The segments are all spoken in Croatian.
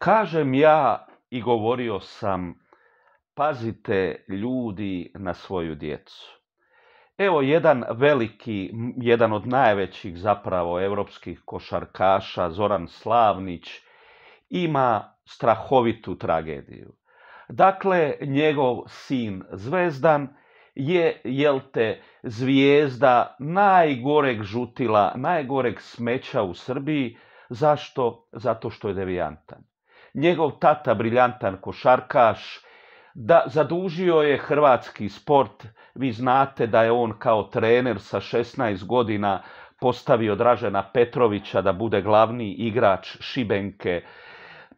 Kažem ja i govorio sam, pazite ljudi na svoju djecu. Evo jedan veliki, jedan od najvećih zapravo europskih košarkaša, Zoran Slavnić, ima strahovitu tragediju. Dakle, njegov sin Zvezdan je, jel te, zvijezda najgoreg žutila, najgoreg smeća u Srbiji. Zašto? Zato što je devijantan njegov tata briljantan košarkaš, da zadužio je hrvatski sport, vi znate da je on kao trener sa 16 godina postavio Dražena Petrovića da bude glavni igrač Šibenke.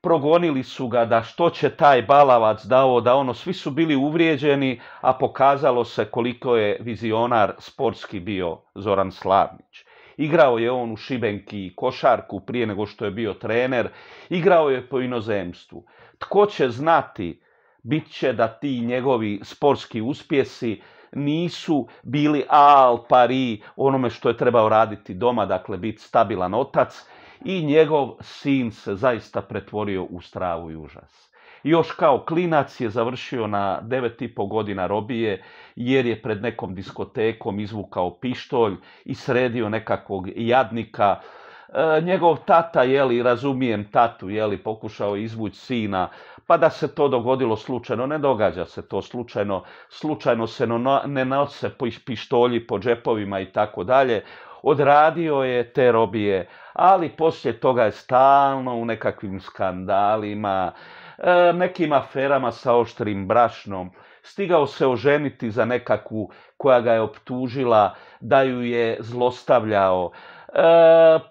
Progonili su ga da što će taj balavac dao, da ono, svi su bili uvrijeđeni, a pokazalo se koliko je vizionar sportski bio Zoran Slavnić. Igrao je on u Šibenki košarku prije nego što je bio trener. Igrao je po inozemstvu. Tko će znati, bit će da ti njegovi sportski uspjesi nisu bili al pari onome što je trebao raditi doma, dakle biti stabilan otac i njegov sin se zaista pretvorio u stravu i užas. Još kao klinac je završio na 9,5 godina robije jer je pred nekom diskotekom izvukao pištolj i sredio nekakvog jadnika. E, njegov tata, jeli, razumijem tatu, jeli, pokušao izvući sina, pa da se to dogodilo slučajno, ne događa se to slučajno, slučajno se ne nose pištolji po džepovima i tako dalje odradio je te robije, ali poslije toga je stalno u nekakvim skandalima, e, nekim aferama sa oštrim brašnom, stigao se oženiti za nekakvu koja ga je optužila da ju je zlostavljao. E,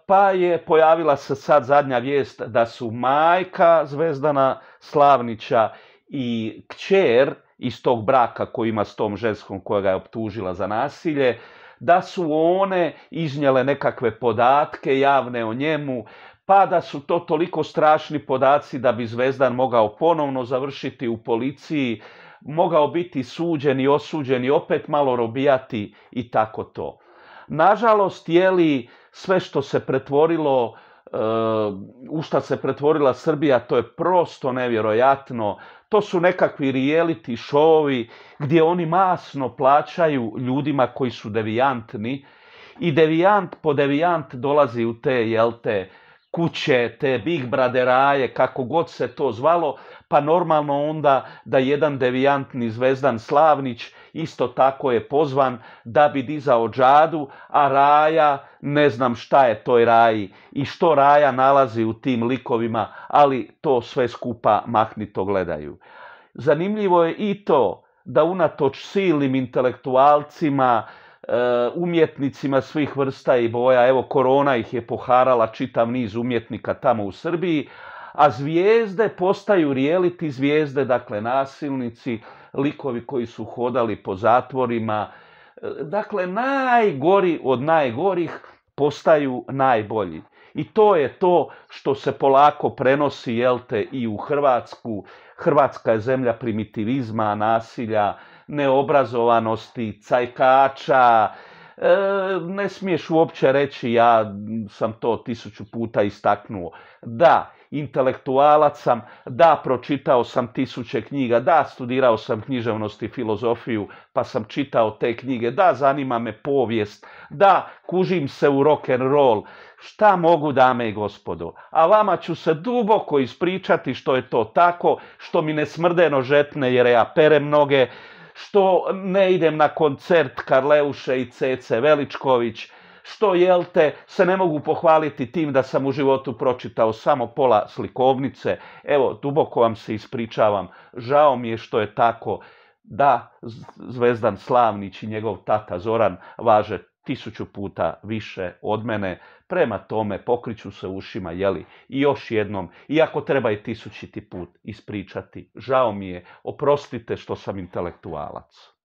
pa je pojavila se sad zadnja vijest da su majka Zvezdana Slavnića i kćer iz tog braka koji ima s tom ženskom koja ga je optužila za nasilje, da su one iznjele nekakve podatke javne o njemu, pa da su to toliko strašni podaci da bi Zvezdan mogao ponovno završiti u policiji, mogao biti suđen i osuđen i opet malo robijati i tako to. Nažalost, je li sve što se pretvorilo, e, u šta se pretvorila Srbija, to je prosto nevjerojatno to su nekakvi reality šovi gdje oni masno plaćaju ljudima koji su devijantni i devijant po devijant dolazi u te, jel te, kuće, te Big raje, kako god se to zvalo, pa normalno onda da jedan devijantni Zvezdan Slavnić isto tako je pozvan da bi dizao džadu, a Raja, ne znam šta je toj Raji i što Raja nalazi u tim likovima, ali to sve skupa mahnito gledaju. Zanimljivo je i to da unatoč silnim intelektualcima, E, umjetnicima svih vrsta i boja. Evo, korona ih je poharala čitav niz umjetnika tamo u Srbiji, a zvijezde postaju rijeliti zvijezde, dakle nasilnici, likovi koji su hodali po zatvorima. E, dakle, najgori od najgorih postaju najbolji. I to je to što se polako prenosi, jelte i u Hrvatsku. Hrvatska je zemlja primitivizma, nasilja, neobrazovanosti, cajkača, e, ne smiješ uopće reći ja sam to tisuću puta istaknuo. Da, intelektualac sam, da, pročitao sam tisuće knjiga, da, studirao sam književnost i filozofiju, pa sam čitao te knjige, da, zanima me povijest, da, kužim se u rock and roll. Šta mogu, dame i gospodo? A vama ću se duboko ispričati što je to tako, što mi ne smrdeno žetne jer ja perem mnoge, što ne idem na koncert Karleuše i Cece Veličković, što jel te se ne mogu pohvaliti tim da sam u životu pročitao samo pola slikovnice. Evo, duboko vam se ispričavam, žao mi je što je tako da Zvezdan Slavnić i njegov tata Zoran važe tisuću puta više od mene. Prema tome pokriću se ušima, jeli, i još jednom, iako treba i tisućiti put ispričati. Žao mi je, oprostite što sam intelektualac.